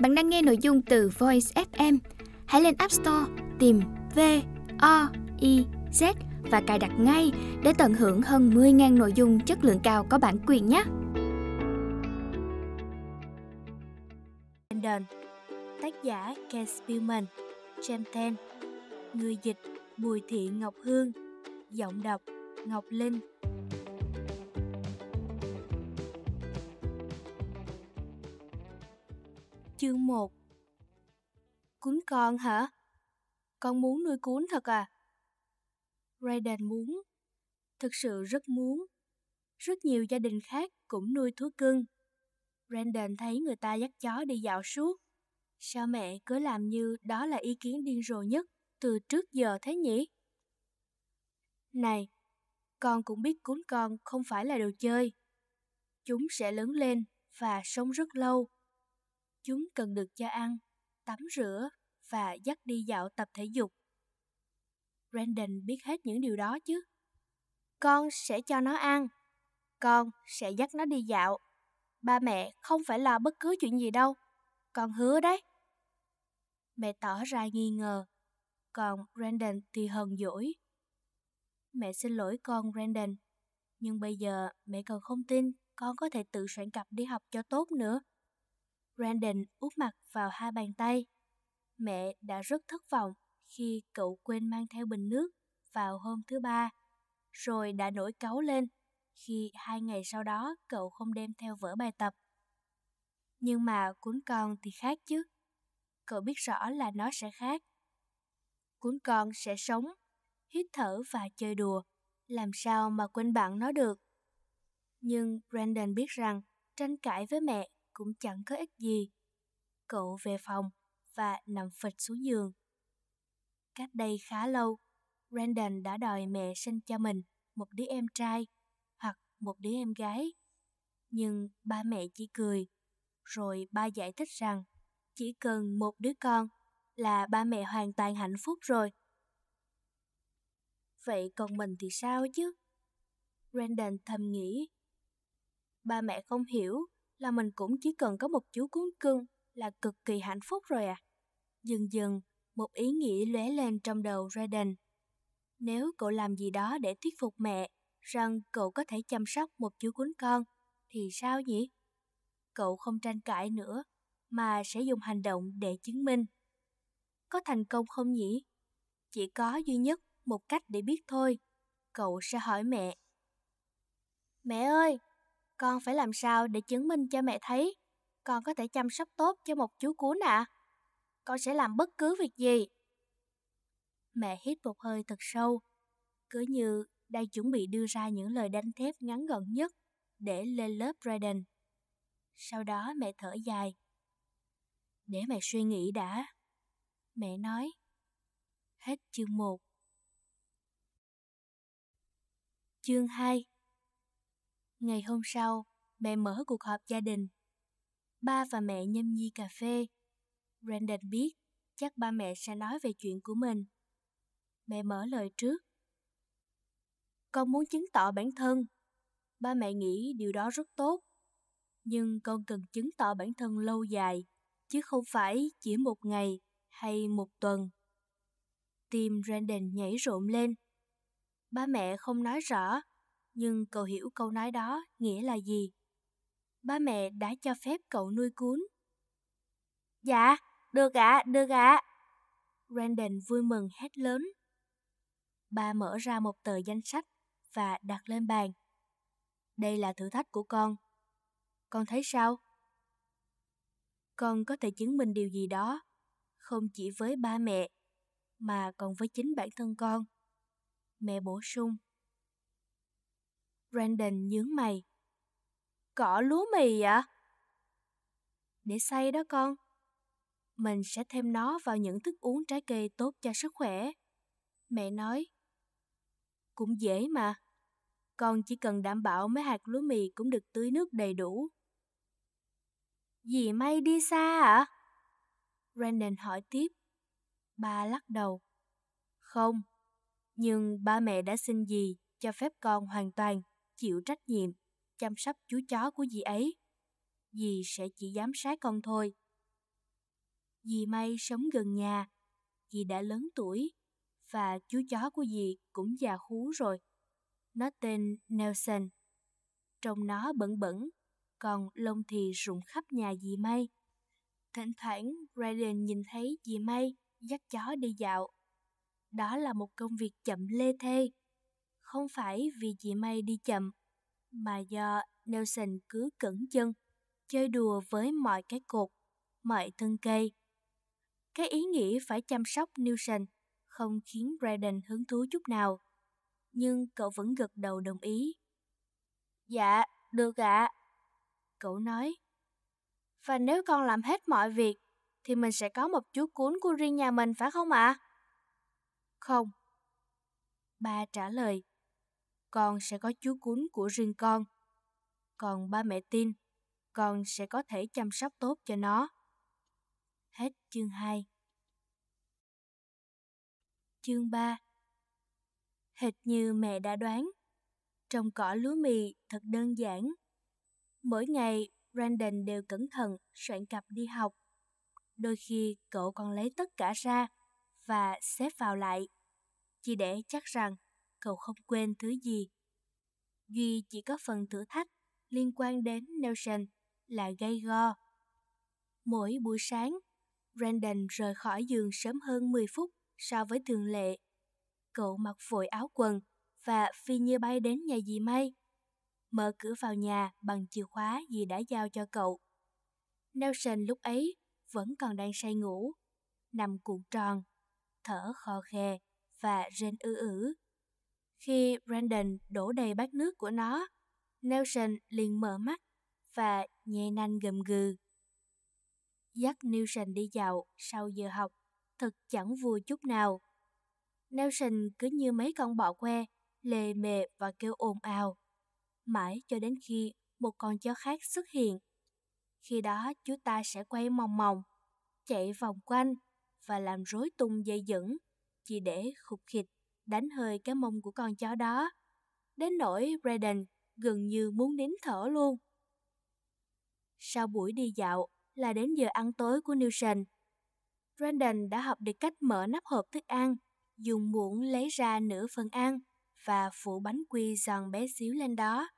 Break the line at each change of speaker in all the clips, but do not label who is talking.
Bạn đang nghe nội dung từ Voice FM. Hãy lên App Store tìm V O I Z và cài đặt ngay để tận hưởng hơn 10.000 nội dung chất lượng cao có bản quyền nhé. London Tác giả Ken Spielman James Người dịch Bùi Thị Ngọc Hương Giọng đọc Ngọc Linh Chương 1 Cún con hả? Con muốn nuôi cún thật à? Raiden muốn. Thực sự rất muốn. Rất nhiều gia đình khác cũng nuôi thú cưng. Brandon thấy người ta dắt chó đi dạo suốt. Sao mẹ cứ làm như đó là ý kiến điên rồ nhất từ trước giờ thế nhỉ? Này, con cũng biết cún con không phải là đồ chơi. Chúng sẽ lớn lên và sống rất lâu Chúng cần được cho ăn, tắm rửa và dắt đi dạo tập thể dục. Brandon biết hết những điều đó chứ. Con sẽ cho nó ăn. Con sẽ dắt nó đi dạo. Ba mẹ không phải lo bất cứ chuyện gì đâu. Con hứa đấy. Mẹ tỏ ra nghi ngờ. Còn Brandon thì hờn dỗi. Mẹ xin lỗi con Brandon. Nhưng bây giờ mẹ còn không tin con có thể tự soạn cặp đi học cho tốt nữa. Brandon úp mặt vào hai bàn tay. Mẹ đã rất thất vọng khi cậu quên mang theo bình nước vào hôm thứ ba, rồi đã nổi cáu lên khi hai ngày sau đó cậu không đem theo vở bài tập. Nhưng mà cuốn con thì khác chứ. Cậu biết rõ là nó sẽ khác. Cuốn con sẽ sống, hít thở và chơi đùa, làm sao mà quên bạn nó được. Nhưng Brandon biết rằng tranh cãi với mẹ cũng chẳng có ích gì. Cậu về phòng và nằm phịch xuống giường. Cách đây khá lâu, Brandon đã đòi mẹ sinh cho mình một đứa em trai hoặc một đứa em gái. Nhưng ba mẹ chỉ cười, rồi ba giải thích rằng chỉ cần một đứa con là ba mẹ hoàn toàn hạnh phúc rồi. Vậy còn mình thì sao chứ? Brandon thầm nghĩ. Ba mẹ không hiểu là mình cũng chỉ cần có một chú cuốn cưng là cực kỳ hạnh phúc rồi à. Dần dần, một ý nghĩ lóe lên trong đầu Raiden. Nếu cậu làm gì đó để thuyết phục mẹ rằng cậu có thể chăm sóc một chú cuốn con, thì sao nhỉ? Cậu không tranh cãi nữa, mà sẽ dùng hành động để chứng minh. Có thành công không nhỉ? Chỉ có duy nhất một cách để biết thôi. Cậu sẽ hỏi mẹ. Mẹ ơi, con phải làm sao để chứng minh cho mẹ thấy con có thể chăm sóc tốt cho một chú cún ạ? Con sẽ làm bất cứ việc gì. Mẹ hít một hơi thật sâu, cứ như đang chuẩn bị đưa ra những lời đánh thép ngắn gọn nhất để lên lớp Braden. Sau đó mẹ thở dài. Để mẹ suy nghĩ đã. Mẹ nói. Hết chương 1. Chương 2 Ngày hôm sau, mẹ mở cuộc họp gia đình. Ba và mẹ nhâm nhi cà phê. Brandon biết, chắc ba mẹ sẽ nói về chuyện của mình. Mẹ mở lời trước. Con muốn chứng tỏ bản thân. Ba mẹ nghĩ điều đó rất tốt. Nhưng con cần chứng tỏ bản thân lâu dài, chứ không phải chỉ một ngày hay một tuần. Tim Brandon nhảy rộn lên. Ba mẹ không nói rõ nhưng cậu hiểu câu nói đó nghĩa là gì. Ba mẹ đã cho phép cậu nuôi cún. Dạ, được ạ, được ạ. Brandon vui mừng hét lớn. Ba mở ra một tờ danh sách và đặt lên bàn. Đây là thử thách của con. Con thấy sao? Con có thể chứng minh điều gì đó, không chỉ với ba mẹ, mà còn với chính bản thân con. Mẹ bổ sung. Brandon nhướng mày. Cỏ lúa mì ạ? À? Để xay đó con. Mình sẽ thêm nó vào những thức uống trái cây tốt cho sức khỏe. Mẹ nói. Cũng dễ mà. Con chỉ cần đảm bảo mấy hạt lúa mì cũng được tưới nước đầy đủ. Dì May đi xa ạ? À? Brandon hỏi tiếp. Ba lắc đầu. Không, nhưng ba mẹ đã xin dì cho phép con hoàn toàn chịu trách nhiệm, chăm sóc chú chó của dì ấy. Dì sẽ chỉ giám sát con thôi. Dì May sống gần nhà, dì đã lớn tuổi và chú chó của dì cũng già hú rồi. Nó tên Nelson. Trông nó bẩn bẩn, còn lông thì rụng khắp nhà dì May. Thỉnh thoảng, Raiden nhìn thấy dì May dắt chó đi dạo. Đó là một công việc chậm lê thê không phải vì chị May đi chậm, mà do Nelson cứ cẩn chân, chơi đùa với mọi cái cột, mọi thân cây. Cái ý nghĩ phải chăm sóc Nelson không khiến Braden hứng thú chút nào, nhưng cậu vẫn gật đầu đồng ý. Dạ, được ạ, cậu nói. Và nếu con làm hết mọi việc, thì mình sẽ có một chú cuốn của riêng nhà mình phải không ạ? À? Không. Ba trả lời con sẽ có chú cún của riêng con. Còn ba mẹ tin, con sẽ có thể chăm sóc tốt cho nó. Hết chương 2 Chương 3 Hệt như mẹ đã đoán, trồng cỏ lúa mì thật đơn giản. Mỗi ngày, Brandon đều cẩn thận soạn cặp đi học. Đôi khi cậu còn lấy tất cả ra và xếp vào lại, chỉ để chắc rằng cậu không quên thứ gì. Duy chỉ có phần thử thách liên quan đến Nelson là gây go. Mỗi buổi sáng, Brandon rời khỏi giường sớm hơn 10 phút so với thường lệ. Cậu mặc vội áo quần và phi như bay đến nhà dì May. Mở cửa vào nhà bằng chìa khóa dì đã giao cho cậu. Nelson lúc ấy vẫn còn đang say ngủ, nằm cuộn tròn, thở khò khè và rên ư ử. Khi Brandon đổ đầy bát nước của nó, Nelson liền mở mắt và nhẹ nanh gầm gừ. Dắt Nelson đi dạo sau giờ học, thật chẳng vui chút nào. Nelson cứ như mấy con bọ que, lề mề và kêu ồn ào. Mãi cho đến khi một con chó khác xuất hiện. Khi đó chú ta sẽ quay mòng mòng, chạy vòng quanh và làm rối tung dây dẫn chỉ để khục khịch đánh hơi cái mông của con chó đó. Đến nỗi Braden gần như muốn nín thở luôn. Sau buổi đi dạo là đến giờ ăn tối của Newton. Brandon đã học được cách mở nắp hộp thức ăn, dùng muỗng lấy ra nửa phần ăn và phủ bánh quy giòn bé xíu lên đó.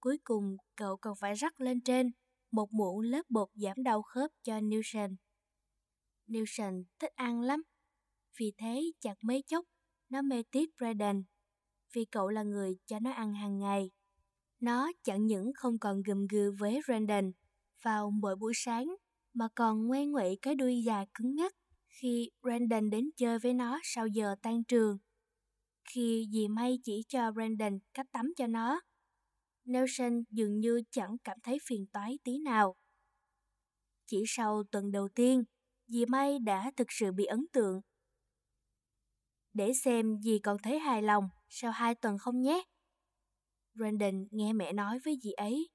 Cuối cùng, cậu còn phải rắc lên trên một muỗng lớp bột giảm đau khớp cho Newton. Newton thích ăn lắm, vì thế chặt mấy chốc nó mê tít Braden vì cậu là người cho nó ăn hàng ngày. Nó chẳng những không còn gầm gừ với Brandon vào mỗi buổi sáng mà còn ngoe nguậy cái đuôi dài cứng ngắc khi Brandon đến chơi với nó sau giờ tan trường. Khi dì May chỉ cho Brandon cách tắm cho nó, Nelson dường như chẳng cảm thấy phiền toái tí nào. Chỉ sau tuần đầu tiên, dì May đã thực sự bị ấn tượng để xem dì còn thấy hài lòng sau hai tuần không nhé. Brandon nghe mẹ nói với dì ấy.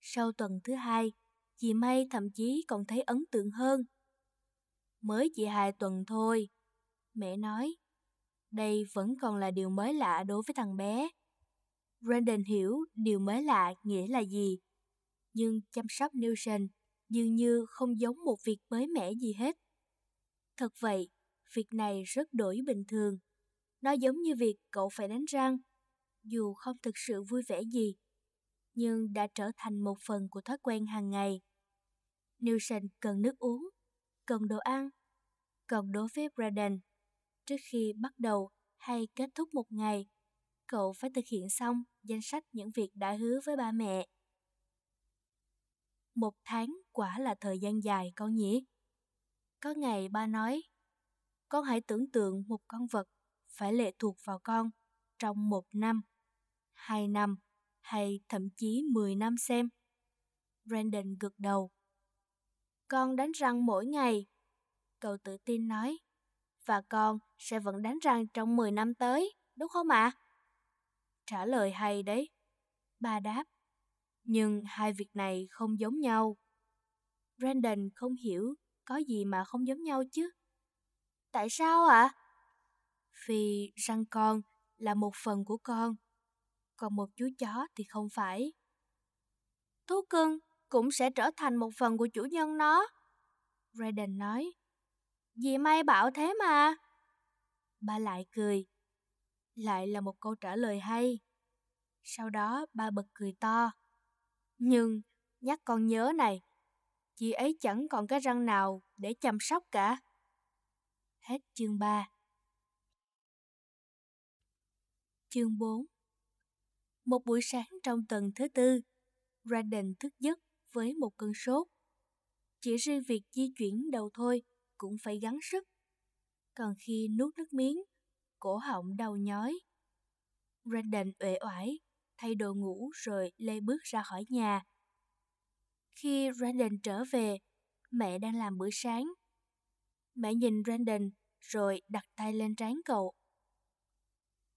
Sau tuần thứ hai, dì May thậm chí còn thấy ấn tượng hơn. Mới chỉ hai tuần thôi, mẹ nói. Đây vẫn còn là điều mới lạ đối với thằng bé. Brandon hiểu điều mới lạ nghĩa là gì. Nhưng chăm sóc Newton dường như không giống một việc mới mẻ gì hết. Thật vậy, việc này rất đổi bình thường. Nó giống như việc cậu phải đánh răng, dù không thực sự vui vẻ gì, nhưng đã trở thành một phần của thói quen hàng ngày. Nielsen cần nước uống, cần đồ ăn, còn đối với Braden, trước khi bắt đầu hay kết thúc một ngày, cậu phải thực hiện xong danh sách những việc đã hứa với ba mẹ. Một tháng quả là thời gian dài con nhỉ? Có ngày ba nói, con hãy tưởng tượng một con vật phải lệ thuộc vào con trong một năm, hai năm hay thậm chí mười năm xem. Brandon gật đầu. Con đánh răng mỗi ngày, cậu tự tin nói. Và con sẽ vẫn đánh răng trong mười năm tới, đúng không ạ? À? Trả lời hay đấy. Ba đáp. Nhưng hai việc này không giống nhau. Brandon không hiểu có gì mà không giống nhau chứ. Tại sao ạ? À? Vì răng con là một phần của con, còn một chú chó thì không phải. Thú cưng cũng sẽ trở thành một phần của chủ nhân nó. Raiden nói. vì May bảo thế mà. Ba lại cười. Lại là một câu trả lời hay. Sau đó ba bật cười to. Nhưng nhắc con nhớ này, chị ấy chẳng còn cái răng nào để chăm sóc cả. Hết chương 3 Chương 4 Một buổi sáng trong tuần thứ tư, Braden thức giấc với một cơn sốt. Chỉ riêng việc di chuyển đầu thôi cũng phải gắng sức. Còn khi nuốt nước miếng, cổ họng đau nhói. Braden uể oải, thay đồ ngủ rồi lê bước ra khỏi nhà. Khi Braden trở về, mẹ đang làm bữa sáng Mẹ nhìn Brandon rồi đặt tay lên trán cậu.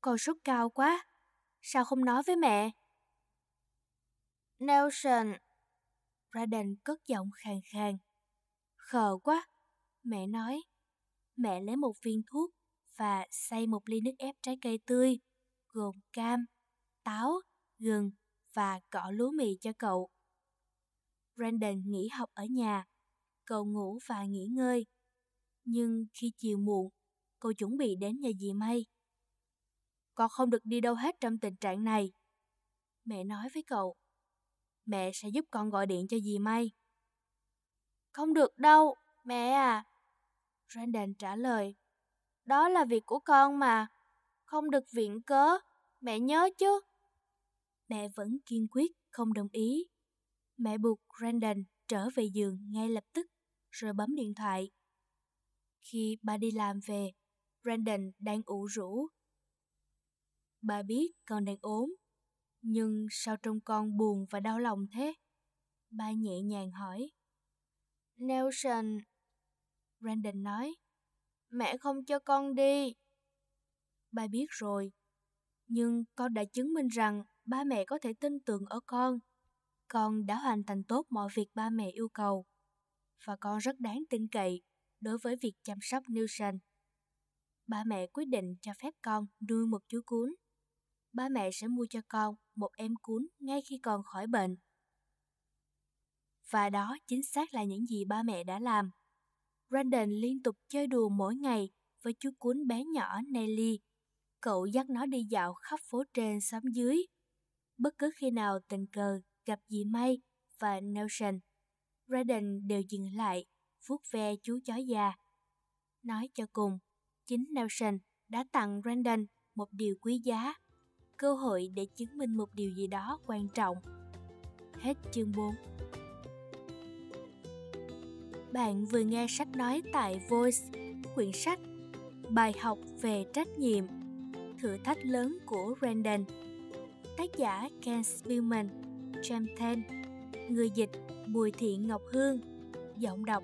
Cậu sốt cao quá, sao không nói với mẹ? Nelson, Brandon cất giọng khàn khàn. Khờ quá, mẹ nói. Mẹ lấy một viên thuốc và xay một ly nước ép trái cây tươi, gồm cam, táo, gừng và cỏ lúa mì cho cậu. Brandon nghỉ học ở nhà, cậu ngủ và nghỉ ngơi nhưng khi chiều muộn, cô chuẩn bị đến nhà dì May. Con không được đi đâu hết trong tình trạng này. Mẹ nói với cậu. Mẹ sẽ giúp con gọi điện cho dì May. Không được đâu, mẹ à. Brandon trả lời. Đó là việc của con mà. Không được viện cớ. Mẹ nhớ chứ. Mẹ vẫn kiên quyết không đồng ý. Mẹ buộc Brandon trở về giường ngay lập tức rồi bấm điện thoại khi bà đi làm về, Brandon đang ủ rũ. Bà biết con đang ốm, nhưng sao trông con buồn và đau lòng thế? Ba nhẹ nhàng hỏi. Nelson, Brandon nói, mẹ không cho con đi. Ba biết rồi, nhưng con đã chứng minh rằng ba mẹ có thể tin tưởng ở con. Con đã hoàn thành tốt mọi việc ba mẹ yêu cầu, và con rất đáng tin cậy đối với việc chăm sóc Newson. Ba mẹ quyết định cho phép con nuôi một chú cún. Ba mẹ sẽ mua cho con một em cún ngay khi còn khỏi bệnh. Và đó chính xác là những gì ba mẹ đã làm. Brandon liên tục chơi đùa mỗi ngày với chú cún bé nhỏ Nelly. Cậu dắt nó đi dạo khắp phố trên xóm dưới. Bất cứ khi nào tình cờ gặp dì May và Nelson, Brandon đều dừng lại vuốt ve chú chó già. Nói cho cùng, chính Nelson đã tặng Brandon một điều quý giá, cơ hội để chứng minh một điều gì đó quan trọng. Hết chương 4 Bạn vừa nghe sách nói tại Voice, quyển sách Bài học về trách nhiệm, thử thách lớn của Brandon. Tác giả Ken Spielman, James Ten, người dịch Bùi Thị Ngọc Hương, giọng đọc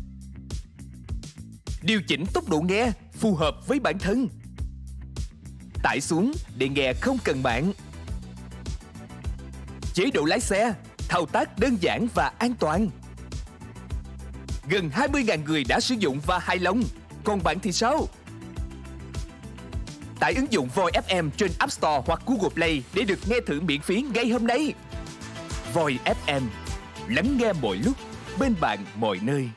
điều chỉnh tốc độ nghe phù hợp với bản thân. Tải xuống để nghe không cần mạng. Chế độ lái xe, thao tác đơn giản và an toàn. Gần 20.000 người đã sử dụng và hài lòng. Còn bạn thì sao? Tải ứng dụng Voi FM trên App Store hoặc Google Play để được nghe thử miễn phí ngay hôm nay. Voi FM, lắng nghe mọi lúc, bên bạn mọi nơi.